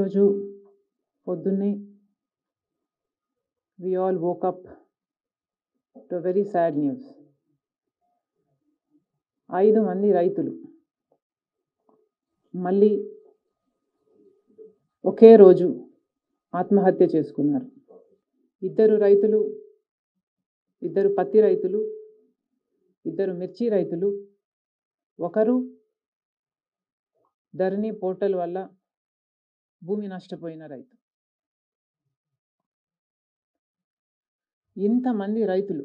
ఈరోజు పొద్దున్నే we all woke up to very sad news ఐదు మంది రైతులు మళ్ళీ ఒకే రోజు ఆత్మహత్య చేసుకున్నారు ఇద్దరు రైతులు ఇద్దరు పత్తి రైతులు ఇద్దరు మిర్చి రైతులు ఒకరు ధరణి పోర్టల్ వల్ల భూమి నష్టపోయిన రైతు ఇంతమంది రైతులు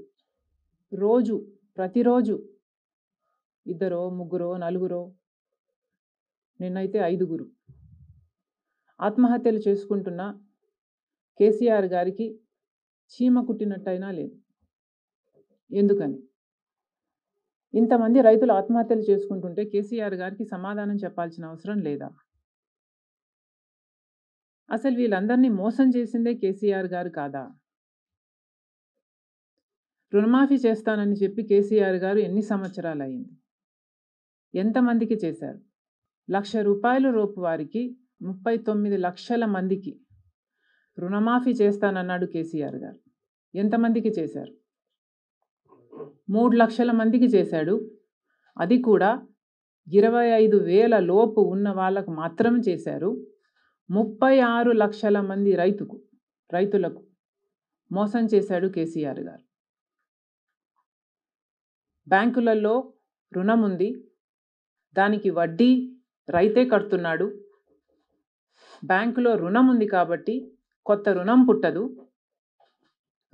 రోజు ప్రతిరోజు ఇద్దరో ముగ్గురో నలుగురో నిన్నైతే ఐదుగురు ఆత్మహత్యలు చేసుకుంటున్న కేసీఆర్ గారికి చీమ కుట్టినట్టయినా లేదు ఎందుకని ఇంతమంది రైతులు ఆత్మహత్యలు చేసుకుంటుంటే కేసీఆర్ గారికి సమాధానం చెప్పాల్సిన అవసరం లేదా అసలు వీళ్ళందరినీ మోసం చేసిందే కేసీఆర్ గారు కాదా రుణమాఫీ చేస్తానని చెప్పి కేసీఆర్ గారు ఎన్ని సంవత్సరాలు అయింది ఎంతమందికి చేశారు లక్ష రూపాయల రూపు వారికి ముప్పై తొమ్మిది లక్షల మందికి రుణమాఫీ చేస్తానన్నాడు కేసీఆర్ గారు ఎంతమందికి చేశారు మూడు లక్షల మందికి చేశాడు అది కూడా ఇరవై ఐదు వేల లోపు ఉన్న వాళ్ళకు మాత్రం చేశారు ముప్పై ఆరు లక్షల మంది రైతుకు రైతులకు మోసం చేశాడు కేసీఆర్ గారు బ్యాంకులలో రుణం ఉంది దానికి వడ్డీ రైతే కడుతున్నాడు బ్యాంకులో రుణం ఉంది కాబట్టి కొత్త రుణం పుట్టదు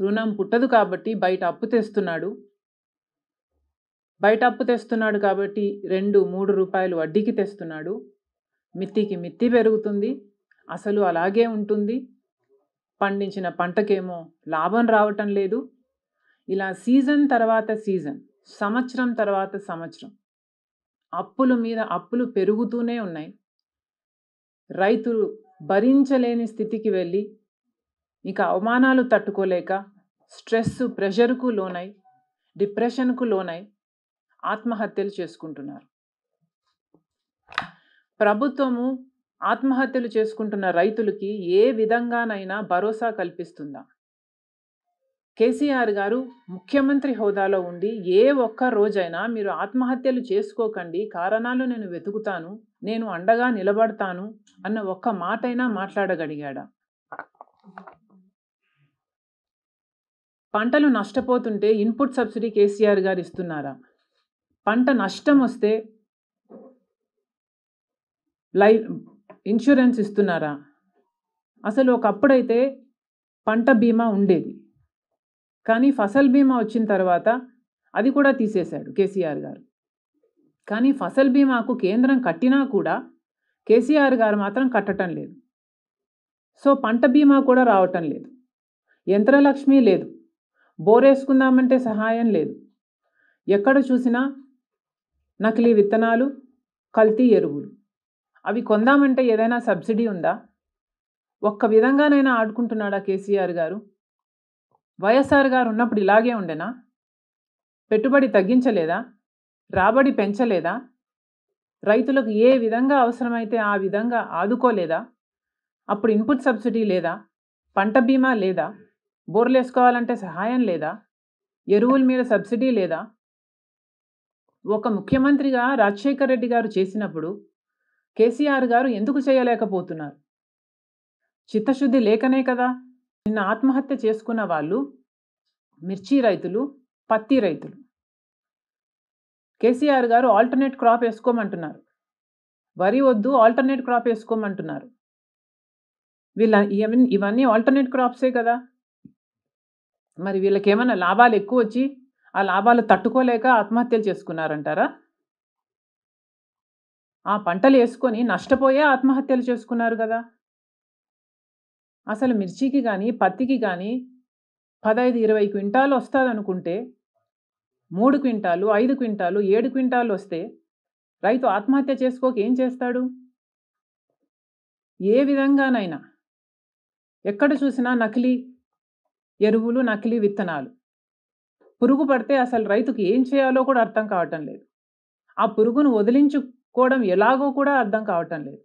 రుణం పుట్టదు కాబట్టి బయట అప్పు తెస్తున్నాడు బయట అప్పు తెస్తున్నాడు కాబట్టి రెండు మూడు రూపాయలు వడ్డీకి తెస్తున్నాడు మిత్తికి మిత్తి పెరుగుతుంది అసలు అలాగే ఉంటుంది పండించిన పంటకేమో లాభం రావటం లేదు ఇలా సీజన్ తర్వాత సీజన్ సంవత్సరం తర్వాత సంవత్సరం అప్పుల మీద అప్పులు పెరుగుతూనే ఉన్నాయి రైతులు భరించలేని స్థితికి వెళ్ళి ఇక అవమానాలు తట్టుకోలేక స్ట్రెస్ ప్రెషర్కు లోనై డిప్రెషన్కు లోనై ఆత్మహత్యలు చేసుకుంటున్నారు ప్రభుత్వము ఆత్మహత్యలు చేసుకుంటున్న రైతులకి ఏ విధంగానైనా భరోసా కల్పిస్తుందా కేసీఆర్ గారు ముఖ్యమంత్రి హోదాలో ఉండి ఏ ఒక్క రోజైనా మీరు ఆత్మహత్యలు చేసుకోకండి కారణాలు నేను వెతుకుతాను నేను అండగా నిలబడతాను అన్న ఒక్క మాటైనా మాట్లాడగలిగాడా పంటలు నష్టపోతుంటే ఇన్పుట్ సబ్సిడీ కేసీఆర్ గారు ఇస్తున్నారా పంట నష్టం వస్తే లైవ్ ఇన్సూరెన్స్ ఇస్తున్నారా అసలు ఒకప్పుడైతే పంట బీమా ఉండేది కానీ ఫసల్ బీమా వచ్చిన తర్వాత అది కూడా తీసేశాడు కేసీఆర్ గారు కానీ ఫసల్ బీమాకు కేంద్రం కట్టినా కూడా కేసీఆర్ గారు మాత్రం కట్టడం లేదు సో పంట బీమా కూడా రావటం లేదు యంత్రలక్ష్మి లేదు బోరేసుకుందామంటే సహాయం లేదు ఎక్కడ చూసినా నకిలీ విత్తనాలు కల్తీ ఎరువులు అవి కొందామంటే ఏదైనా సబ్సిడీ ఉందా ఒక్క విధంగానైనా ఆడుకుంటున్నాడా కేసీఆర్ గారు వైఎస్ఆర్ గారు ఉన్నప్పుడు ఇలాగే ఉండేనా పెట్టుబడి తగ్గించలేదా రాబడి పెంచలేదా రైతులకు ఏ విధంగా అవసరమైతే ఆ విధంగా ఆదుకోలేదా అప్పుడు ఇన్పుట్ సబ్సిడీ లేదా పంట బీమా లేదా బోర్లు వేసుకోవాలంటే సహాయం లేదా ఎరువుల మీద సబ్సిడీ లేదా ఒక ముఖ్యమంత్రిగా రాజశేఖర్ రెడ్డి గారు చేసినప్పుడు కేసీఆర్ గారు ఎందుకు చేయలేకపోతున్నారు చిత్తశుద్ధి లేకనే కదా నిన్న ఆత్మహత్య చేసుకున్న వాళ్ళు మిర్చి రైతులు పత్తి రైతులు కేసీఆర్ గారు ఆల్టర్నేట్ క్రాప్ వేసుకోమంటున్నారు వరి వద్దు ఆల్టర్నేట్ క్రాప్ వేసుకోమంటున్నారు వీళ్ళ ఇవన్నీ ఆల్టర్నేట్ క్రాప్సే కదా మరి వీళ్ళకేమైనా లాభాలు ఎక్కువ వచ్చి ఆ లాభాలు తట్టుకోలేక ఆత్మహత్యలు చేసుకున్నారంటారా ఆ పంటలు వేసుకొని నష్టపోయే ఆత్మహత్యలు చేసుకున్నారు కదా అసలు మిర్చికి కానీ పత్తికి కానీ పదహైదు ఇరవై క్వింటాలు వస్తుందనుకుంటే మూడు క్వింటాలు ఐదు క్వింటాలు ఏడు క్వింటాలు వస్తే రైతు ఆత్మహత్య చేసుకోక ఏం చేస్తాడు ఏ విధంగానైనా ఎక్కడ చూసినా నకిలీ ఎరువులు నకిలీ విత్తనాలు పురుగు పడితే అసలు రైతుకు ఏం చేయాలో కూడా అర్థం కావటం లేదు ఆ పురుగును వదిలించు కోవడం ఎలాగో కూడా అర్థం కావటం లేదు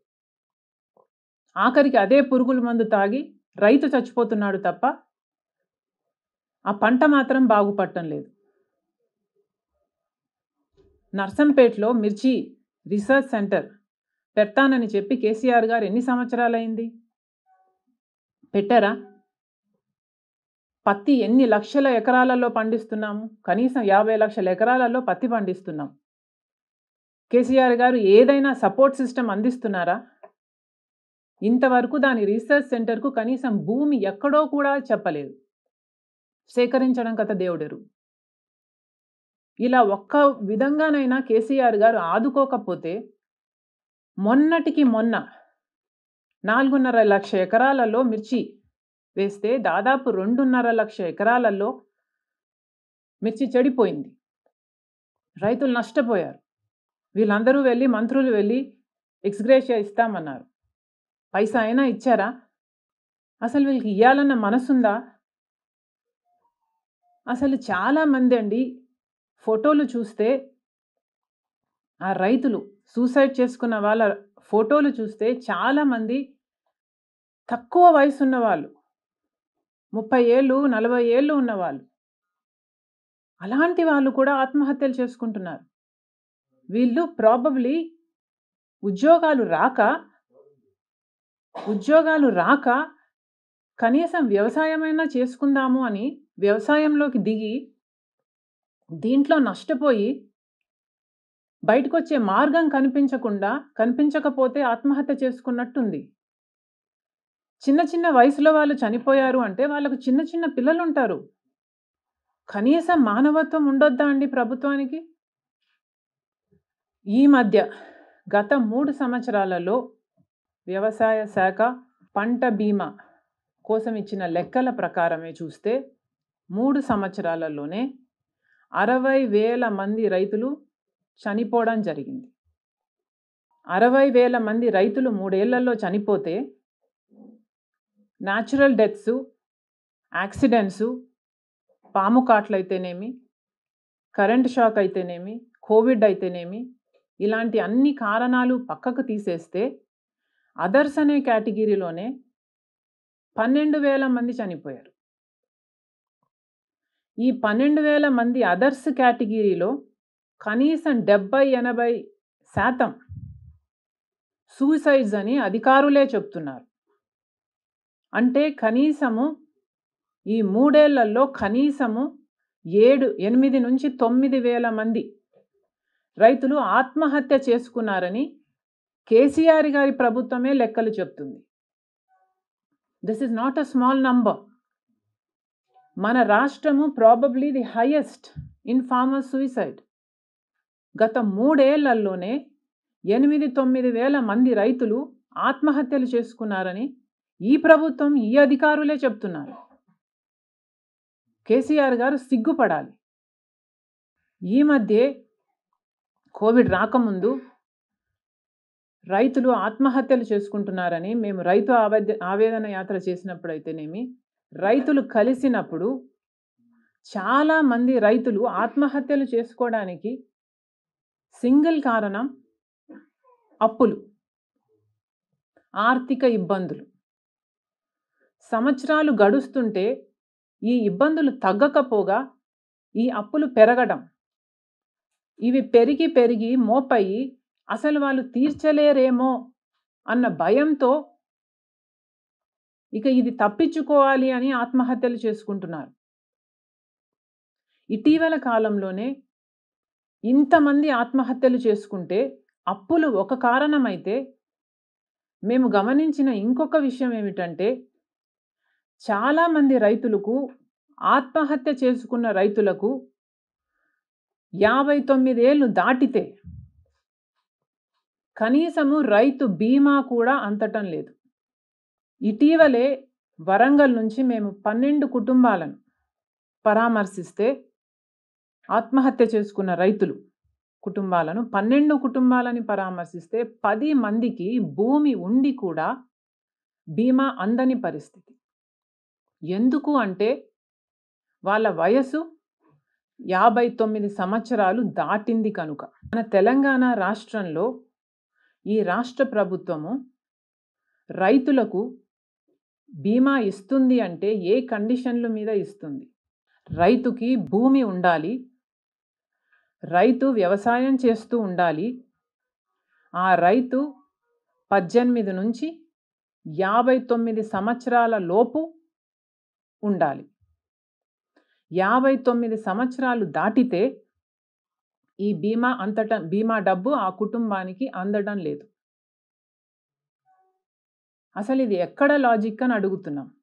ఆఖరికి అదే పురుగుల మందు తాగి రైతు చచ్చిపోతున్నాడు తప్ప ఆ పంట మాత్రం బాగుపడటం లేదు నర్సంపేట్లో మిర్చి రీసెర్చ్ సెంటర్ పెడతానని చెప్పి కేసీఆర్ గారు ఎన్ని సంవత్సరాలైంది పెట్టారా పత్తి ఎన్ని లక్షల ఎకరాలలో పండిస్తున్నాము కనీసం యాభై లక్షల ఎకరాలలో పత్తి పండిస్తున్నాం కేసీఆర్ గారు ఏదైనా సపోర్ట్ సిస్టమ్ అందిస్తున్నారా ఇంతవరకు దాని రీసెర్చ్ సెంటర్కు కనీసం భూమి ఎక్కడో కూడా చెప్పలేదు సేకరించడం కథ దేవుడెరు ఇలా ఒక్క విధంగానైనా కేసీఆర్ గారు ఆదుకోకపోతే మొన్నటికి మొన్న నాలుగున్నర లక్ష ఎకరాలలో మిర్చి వేస్తే దాదాపు రెండున్నర లక్ష ఎకరాలలో మిర్చి చెడిపోయింది రైతులు నష్టపోయారు వీళ్ళందరూ వెళ్ళి మంత్రులు వెళ్ళి ఎక్స్గ్రేషియా ఇస్తామన్నారు పైసా అయినా ఇచ్చారా అసలు వీళ్ళకి ఇవ్వాలన్న మనసుందా అసలు చాలామంది అండి ఫోటోలు చూస్తే ఆ రైతులు సూసైడ్ చేసుకున్న వాళ్ళ ఫోటోలు చూస్తే చాలామంది తక్కువ వయసు ఉన్నవాళ్ళు ముప్పై ఏళ్ళు నలభై ఏళ్ళు ఉన్నవాళ్ళు అలాంటి వాళ్ళు కూడా ఆత్మహత్యలు చేసుకుంటున్నారు వీళ్ళు ప్రాబబ్లీ ఉద్యోగాలు రాక ఉద్యోగాలు రాక కనీసం వ్యవసాయమైనా చేసుకుందాము అని వ్యవసాయంలోకి దిగి దీంట్లో నష్టపోయి బయటకు వచ్చే మార్గం కనిపించకుండా కనిపించకపోతే ఆత్మహత్య చేసుకున్నట్టుంది చిన్న చిన్న వయసులో వాళ్ళు చనిపోయారు అంటే వాళ్ళకు చిన్న చిన్న పిల్లలు ఉంటారు కనీసం మానవత్వం ఉండొద్దా అండి ప్రభుత్వానికి ఈ మధ్య గత మూడు సంవత్సరాలలో వ్యవసాయ శాఖ పంట బీమా కోసం ఇచ్చిన లెక్కల ప్రకారమే చూస్తే మూడు సంవత్సరాలలోనే అరవై వేల మంది రైతులు చనిపోవడం జరిగింది అరవై వేల మంది రైతులు మూడేళ్లలో చనిపోతే న్యాచురల్ డెత్స్ యాక్సిడెంట్స్ పాము కాట్లు అయితేనేమి కరెంట్ షాక్ అయితేనేమి కోవిడ్ అయితేనేమి ఇలాంటి అన్ని కారణాలు పక్కకు తీసేస్తే అదర్స్ అనే కేటగిరీలోనే పన్నెండు వేల మంది చనిపోయారు ఈ పన్నెండు వేల మంది అదర్స్ కేటగిరీలో కనీసం డెబ్బై ఎనభై శాతం సూసైడ్స్ అని అధికారులే చెప్తున్నారు అంటే కనీసము ఈ మూడేళ్లలో కనీసము ఏడు ఎనిమిది నుంచి తొమ్మిది వేల మంది రైతులు ఆత్మహత్య చేసుకున్నారని కేసీఆర్ గారి ప్రభుత్వమే లెక్కలు చెప్తుంది this is not a small number మన రాష్ట్రము probably the highest in farmer suicide గత మూడేళ్లలోనే ఎనిమిది తొమ్మిది వేల మంది రైతులు ఆత్మహత్యలు చేసుకున్నారని ఈ ప్రభుత్వం ఈ అధికారులే చెప్తున్నారు కేసీఆర్ గారు సిగ్గుపడాలి ఈ మధ్య కోవిడ్ రాకముందు రైతులు ఆత్మహత్యలు చేసుకుంటున్నారని మేము రైతు ఆవేద ఆవేదన యాత్ర చేసినప్పుడు అయితేనేమి రైతులు కలిసినప్పుడు చాలామంది రైతులు ఆత్మహత్యలు చేసుకోవడానికి సింగిల్ కారణం అప్పులు ఆర్థిక ఇబ్బందులు సంవత్సరాలు గడుస్తుంటే ఈ ఇబ్బందులు తగ్గకపోగా ఈ అప్పులు పెరగడం ఇవి పెరిగి పెరిగి మోపయి అసలు వాళ్ళు తీర్చలేరేమో అన్న భయంతో ఇక ఇది తప్పించుకోవాలి అని ఆత్మహత్యలు చేసుకుంటున్నారు ఇటీవల కాలంలోనే ఇంతమంది ఆత్మహత్యలు చేసుకుంటే అప్పులు ఒక కారణమైతే మేము గమనించిన ఇంకొక విషయం ఏమిటంటే చాలామంది రైతులకు ఆత్మహత్య చేసుకున్న రైతులకు యాభై తొమ్మిదేళ్ళు దాటితే కనీసము రైతు బీమా కూడా అంతటం లేదు ఇటీవలే వరంగల్ నుంచి మేము పన్నెండు కుటుంబాలను పరామర్శిస్తే ఆత్మహత్య చేసుకున్న రైతులు కుటుంబాలను పన్నెండు కుటుంబాలని పరామర్శిస్తే పది మందికి భూమి ఉండి కూడా బీమా అందని పరిస్థితి ఎందుకు అంటే వాళ్ళ వయసు యాభై తొమ్మిది సంవత్సరాలు దాటింది కనుక మన తెలంగాణ రాష్ట్రంలో ఈ రాష్ట్ర ప్రభుత్వము రైతులకు బీమా ఇస్తుంది అంటే ఏ కండిషన్ల మీద ఇస్తుంది రైతుకి భూమి ఉండాలి రైతు వ్యవసాయం చేస్తూ ఉండాలి ఆ రైతు పద్దెనిమిది నుంచి యాభై తొమ్మిది సంవత్సరాల లోపు ఉండాలి యాభై తొమ్మిది సంవత్సరాలు దాటితే ఈ బీమా అంతట బీమా డబ్బు ఆ కుటుంబానికి అందడం లేదు అసలు ఇది ఎక్కడ లాజిక్ అని అడుగుతున్నాం